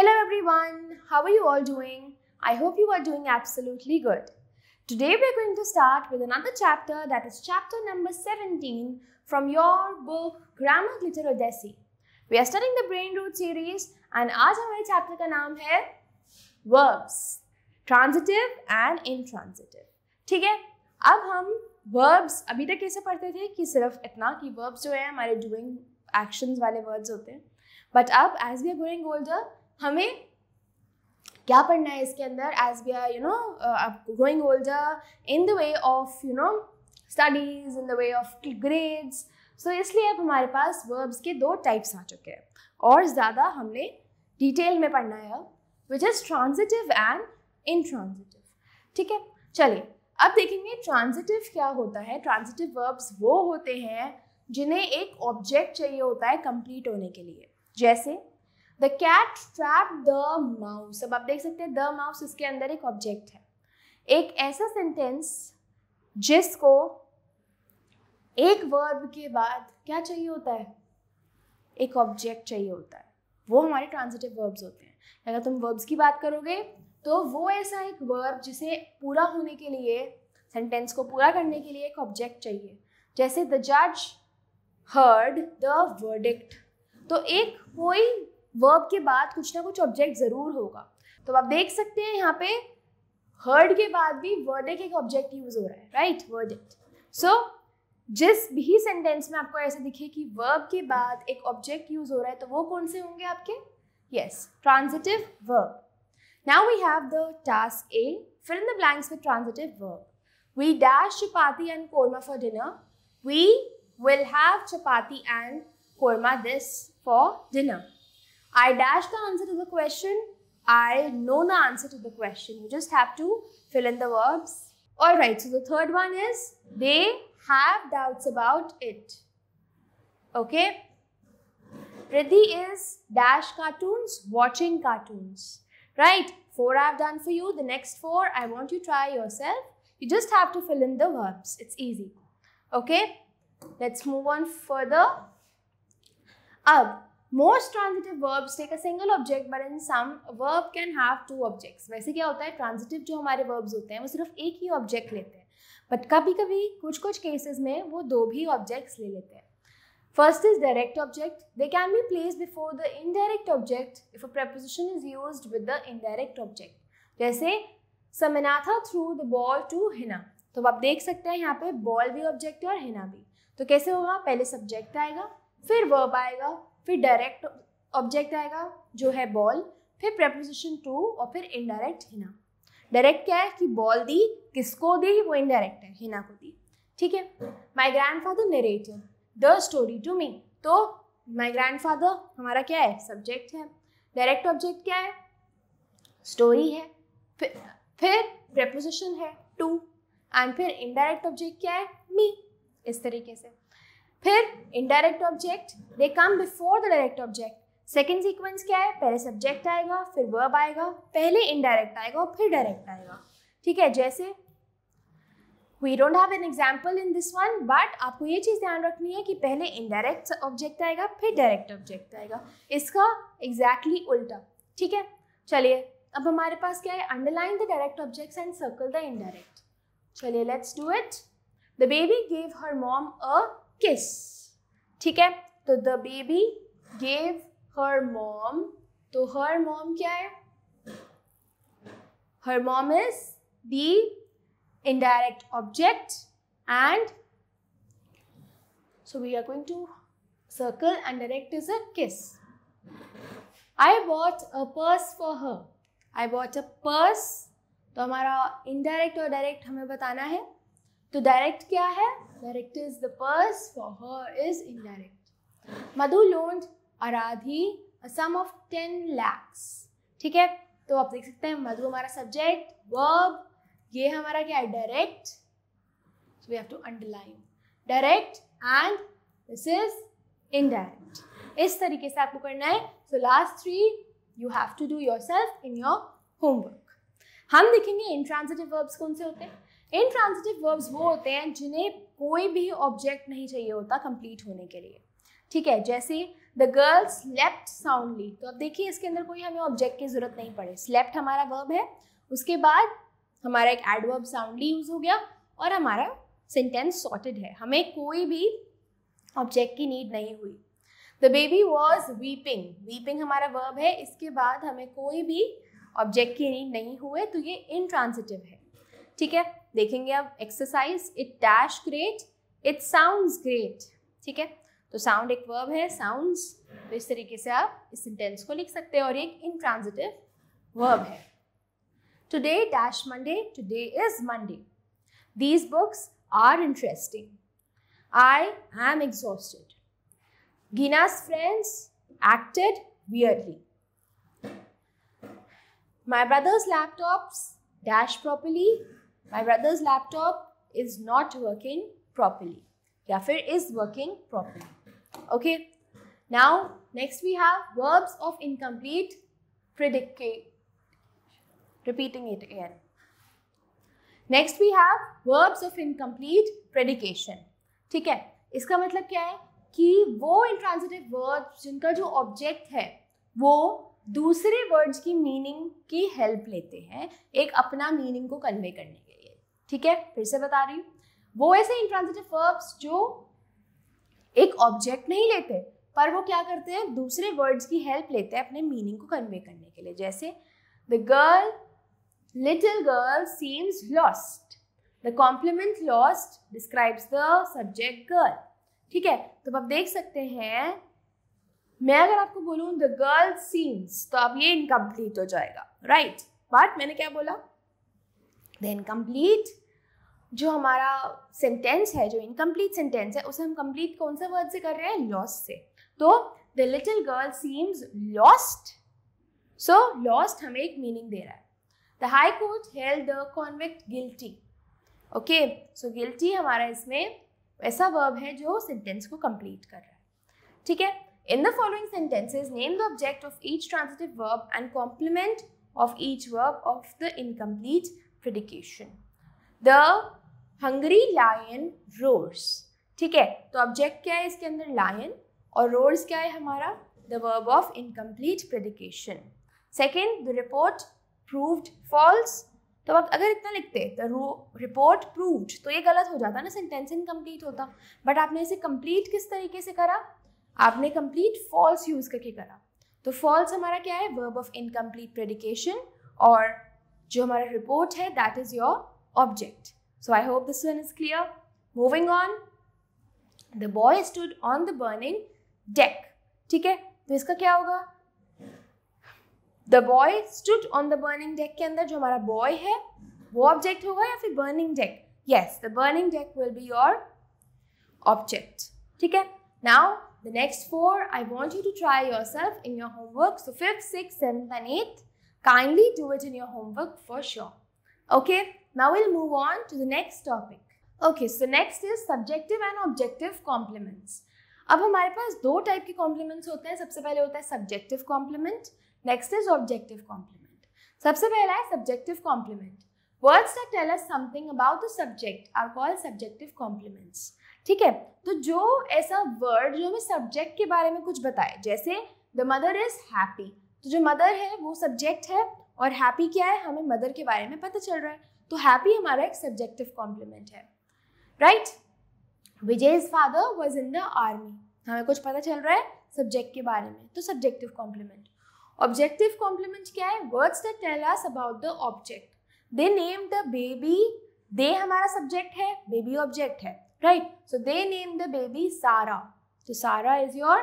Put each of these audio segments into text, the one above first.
Hello everyone, how are you all doing? I hope you are doing absolutely good. Today we are going to start with another chapter that is chapter number 17 from your book Grammar Glitter Odyssey. We are studying the Brain Root series and our हमारे chapter का नाम verbs, transitive and intransitive. ठीक है अब हम verbs अभी तक कैसे पढ़ते थे कि सिर्फ इतना कि verbs जो है हमारे doing actions वाले words होते हैं बट अब as we are going older हमें क्या पढ़ना है इसके अंदर as we are you know growing older in the way of you know studies in the way of grades so इसलिए अब हमारे पास वर्ब्स के दो टाइप्स आ चुके हैं और ज़्यादा हमने डिटेल में पढ़ना है which is transitive and intransitive ठीक है चलिए अब देखेंगे ट्रांजिटिव क्या होता है ट्रांजिटिव वर्ब्स वो होते हैं जिन्हें एक ऑब्जेक्ट चाहिए होता है कंप्लीट होने के लिए जैसे the cat trap the mouse अब आप देख सकते हैं द माउस इसके अंदर एक ऑब्जेक्ट है एक ऐसा सेंटेंस जिसको एक वर्ब के बाद क्या चाहिए होता है एक ऑब्जेक्ट चाहिए होता है वो हमारे ट्रांजिटिव वर्ब्स होते हैं अगर तुम वर्ब्स की बात करोगे तो वो ऐसा एक वर्ब जिसे पूरा होने के लिए सेंटेंस को पूरा करने के लिए एक ऑब्जेक्ट चाहिए जैसे द जज हर्ड द वर्डिक्ट तो एक कोई वर्ब के बाद कुछ ना कुछ ऑब्जेक्ट ज़रूर होगा तो आप देख सकते हैं यहाँ पे हर्ड के बाद भी वर्ड एक ऑब्जेक्ट यूज हो रहा है राइट वर्डेक्ट सो जिस भी सेंटेंस में आपको ऐसे दिखे कि वर्ब के बाद एक ऑब्जेक्ट यूज हो रहा है तो वो कौन से होंगे आपके yes transitive verb now we have the task a fill in the blanks with transitive verb we dash chapati and korma for dinner we will have chapati and korma this for dinner I dash the answer to the question. I know the answer to the question. You just have to fill in the verbs. Alright, so the third one is they have doubts about it. Okay? Pridhi is dash cartoons, watching cartoons. Right? Four I've done for you. The next four I want you try yourself. You just have to fill in the verbs. It's easy. Okay? Let's move on further. Ab, most transitive verbs take a single object but in some verb can have two objects वैसे क्या होता है transitive जो हमारे verbs होते हैं वो सिर्फ एक ही ऑब्जेक्ट लेते हैं बट कभी कभी कुछ कुछ केसेस में वो दो भी ऑब्जेक्ट्स ले लेते हैं first is direct object they can be place before the indirect object if a preposition is used with the indirect object जैसे Samantha threw the ball to Hina तो आप देख सकते हैं यहाँ पे बॉल भी ऑब्जेक्ट है और हिना भी तो कैसे होगा पहले सब्जेक्ट आएगा फिर वर्ब आएगा फिर डायरेक्ट ऑब्जेक्ट आएगा जो है बॉल फिर प्रेपोजिशन टू और फिर इनडायरेक्ट हिना डायरेक्ट क्या है कि बॉल दी किसको दी वो इनडायरेक्ट है हिना को दी ठीक है my grandfather narrative the story to me तो माई ग्रैंड फादर हमारा क्या है सब्जेक्ट है डायरेक्ट ऑब्जेक्ट क्या है स्टोरी है फिर फिर प्रेपोजिशन है टू एंड फिर इनडायरेक्ट ऑब्जेक्ट क्या है मी इस तरीके से फिर indirect object they come before the direct object second sequence क्या है पहले सब्जेक्ट आएगा फिर वर्ब आएगा पहले इनडायरेक्ट आएगा और फिर डायरेक्ट आएगा ठीक है जैसे we don't have an example in this one but आपको ये चीज़ ध्यान रखनी है कि पहले इनडायरेक्ट ऑब्जेक्ट आएगा फिर डायरेक्ट ऑब्जेक्ट आएगा इसका एग्जैक्टली exactly उल्टा ठीक है चलिए अब हमारे पास क्या है underline the direct object and circle the indirect चलिए let's do it the baby gave her mom a kiss ठीक है तो the baby gave her mom तो हर मॉम क्या है her mom is the indirect object and so we are going to circle and direct is a kiss I bought a purse for her I bought a purse तो हमारा indirect और direct हमें बताना है तो direct क्या है Direct is the purse, for her is indirect. Madhu loaned Aradhi a sum of 10 lakhs. ठीक है तो आप देख सकते हैं मधु हमारा सब्जेक्ट वर्ब ये हमारा क्या है direct we have to underline direct and this is indirect इस तरीके से आपको करना है so last three you have to do yourself in your homework हम देखेंगे इंट्रांसिटिव वर्ब्स कौन से होते हैं इंट्रांसिटिव वर्ब्स वो होते हैं जिन्हें कोई भी ऑब्जेक्ट नहीं चाहिए होता कंप्लीट होने के लिए ठीक है जैसे द गर्ल्स लेफ्ट साउंडली तो अब देखिए इसके अंदर कोई हमें ऑब्जेक्ट की जरूरत नहीं पड़े स्लेप्ट हमारा वर्ब है उसके बाद हमारा एक एडवर्ब साउंडली यूज हो गया और हमारा सेंटेंस सॉर्टेड है हमें कोई भी ऑब्जेक्ट की नीड नहीं हुई the baby was weeping weeping हमारा वर्ब है इसके बाद हमें कोई भी ऑब्जेक्ट के नहीं हुए तो ये इनट्रांसिटिव है ठीक है देखेंगे अब exercise it dash great it sounds great ठीक है तो साउंड एक वर्ब है साउंड्स तो इस तरीके से आप इस सेंटेंस को लिख सकते हैं और एक इनट्रांजिटिव वर्ब है today dash Monday today is Monday these books are interesting I am exhausted Gina's friends acted वियरली my brother's laptops dash properly. My brother's laptop is not working properly. या is working properly. Okay. Now next we have verbs of incomplete predicate. Repeating it again. Next we have verbs of incomplete predication. ठीक है इसका मतलब क्या है कि वो intransitive verbs जिनका जो object है वो दूसरे वर्ड्स की मीनिंग की हेल्प लेते हैं एक अपना मीनिंग को कन्वे करने के लिए ठीक है फिर से बता रही हूँ वो ऐसे इंट्रांसिटिव वर्ब्स जो एक ऑब्जेक्ट नहीं लेते पर वो क्या करते हैं दूसरे वर्ड्स की हेल्प लेते हैं अपने मीनिंग को कन्वे करने के लिए जैसे the girl little girl seems lost the complement lost describes the subject girl ठीक है तो आप देख सकते हैं मैं अगर आपको बोलूँ द गर्ल सीन्स तो अब ये इनकम्प्लीट हो जाएगा राइट right? बट मैंने क्या बोला द इनकम्प्लीट जो हमारा सेंटेंस है जो इनकम्प्लीट सेंटेंस है उसे हम कंप्लीट कौन से वर्ड से कर रहे हैं लॉस्ट से तो the little girl seems lost so lost हमें एक मीनिंग दे रहा है the high court held the convict guilty okay so guilty हमारा इसमें ऐसा वर्ब है जो सेंटेंस को कंप्लीट कर रहा है ठीक है In the following sentences, name the object of each transitive verb and complement of each verb of the incomplete predication. The hungry lion roars. ठीक है तो ऑब्जेक्ट क्या है इसके अंदर लायन और रोर्स क्या है हमारा the verb of incomplete predication second the report proved false तो अब अगर इतना लिखते द रिपोर्ट प्रूव्ड तो ये गलत हो जाता ना सेंटेंस इनकम्प्लीट होता बट आपने इसे कंप्लीट किस तरीके से करा आपने कंप्लीट फॉल्स यूज करके करा तो फॉल्स हमारा क्या है वर्ब ऑफ इनकम्प्लीट प्रेडिकेशन और जो हमारा रिपोर्ट है that is your object so I hope this one is clear moving on the boy stood on the burning deck ठीक है तो इसका क्या होगा the boy stood on the burning deck के अंदर जो हमारा बॉय है वो ऑब्जेक्ट होगा या फिर burning deck yes the burning deck will be your object ठीक है now the next four, I want you to try yourself in your homework. So fifth, sixth, seventh and eighth, kindly do it in your homework for sure. Okay, now we'll move on to the next topic. Okay, so next is subjective and objective complements. अब हमारे पास दो type के compliments होते हैं सबसे पहले होता है subjective complement next is objective complement सबसे पहला है subjective complement words that tell us something about the subject are called subjective complements ठीक है तो जो ऐसा वर्ड जो हमें सब्जेक्ट के बारे में कुछ बताए जैसे द मदर इज हैप्पी तो जो मदर है वो सब्जेक्ट है और हैप्पी क्या है हमें मदर के बारे में पता चल रहा है तो हैप्पी हमारा एक सब्जेक्टिव कॉम्प्लीमेंट है right his father was in the army हमें कुछ पता चल रहा है सब्जेक्ट के बारे में तो सब्जेक्टिव कॉम्प्लीमेंट ऑब्जेक्टिव कॉम्प्लीमेंट क्या है words that tell us about the object they name the baby they हमारा सब्जेक्ट है बेबी ऑब्जेक्ट है right? So they named the baby Sara. So Sara is your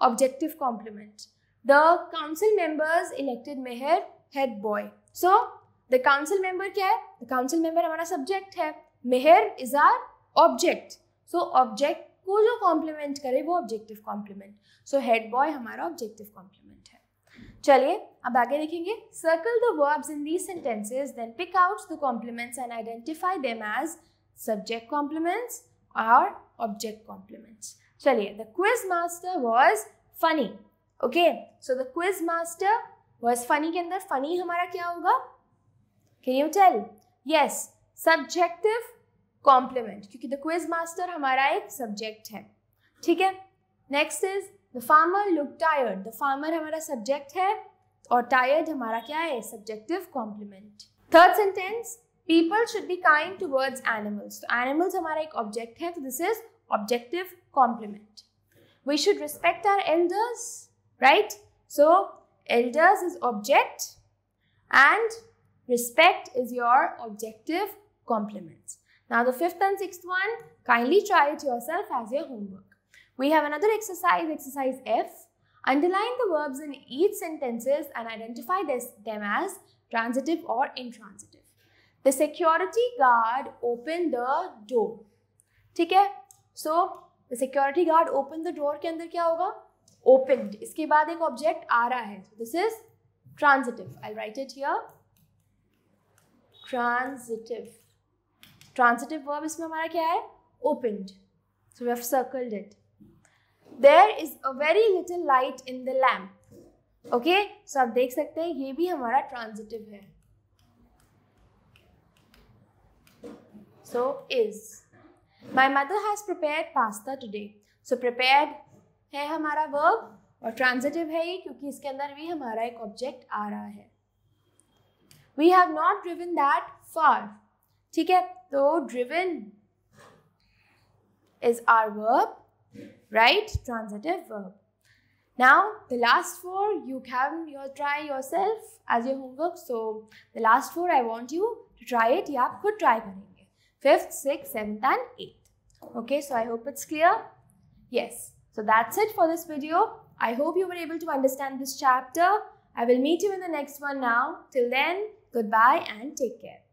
objective complement. The council members elected Meher head boy. So the council member kya hai The council member hamara subject hai Meher is our object. So object को जो complement करे वो objective complement. So head boy हमारा objective complement है. चलिए अब आगे देखेंगे circle the verbs in these sentences then pick out the complements and identify them as subject complements our object complements. चलिए the quiz master was funny. Okay, so the quiz master was funny के अंदर funny हमारा क्या होगा Can you tell? Yes, subjective complement क्योंकि the quiz master हमारा एक subject है ठीक है Next is the farmer looked tired. The farmer हमारा subject है और tired हमारा क्या है subjective complement. Third sentence people should be kind towards animals तो एनिमल्स हमारा एक ऑब्जेक्ट है तो this is objective complement we should respect our elders right so elders is object and respect is your objective complement. Now the fifth and sixth one, kindly try it yourself as your homework. We have another exercise, exercise F. Underline the verbs in each sentences and identify this, them as transitive or intransitive. The security guard open the door ठीक है so the security guard open the door के अंदर क्या होगा open इसके बाद एक object आ रहा है this is transitive I write it here transitive transitive verb इसमें हमारा क्या है open so we have circled it there is a very little light in the lamp okay सो आप देख सकते हैं ये भी हमारा ट्रांजिटिव है So is. My mother has prepared pasta today. So prepared है हमारा verb और transitive है ही क्योंकि इसके अंदर भी हमारा एक object आ रहा है we have not driven that far ठीक है तो driven is our verb, right? Transitive verb. Now, the last four, you can your try yourself as your homework. So, the last four, I want you to try it. या आप खुद try करेंगे fifth, sixth, seventh and eighth. Okay, so I hope it's clear. Yes, so that's it for this video. I hope you were able to understand this chapter. I will meet you in the next one now. Till then, goodbye and take care.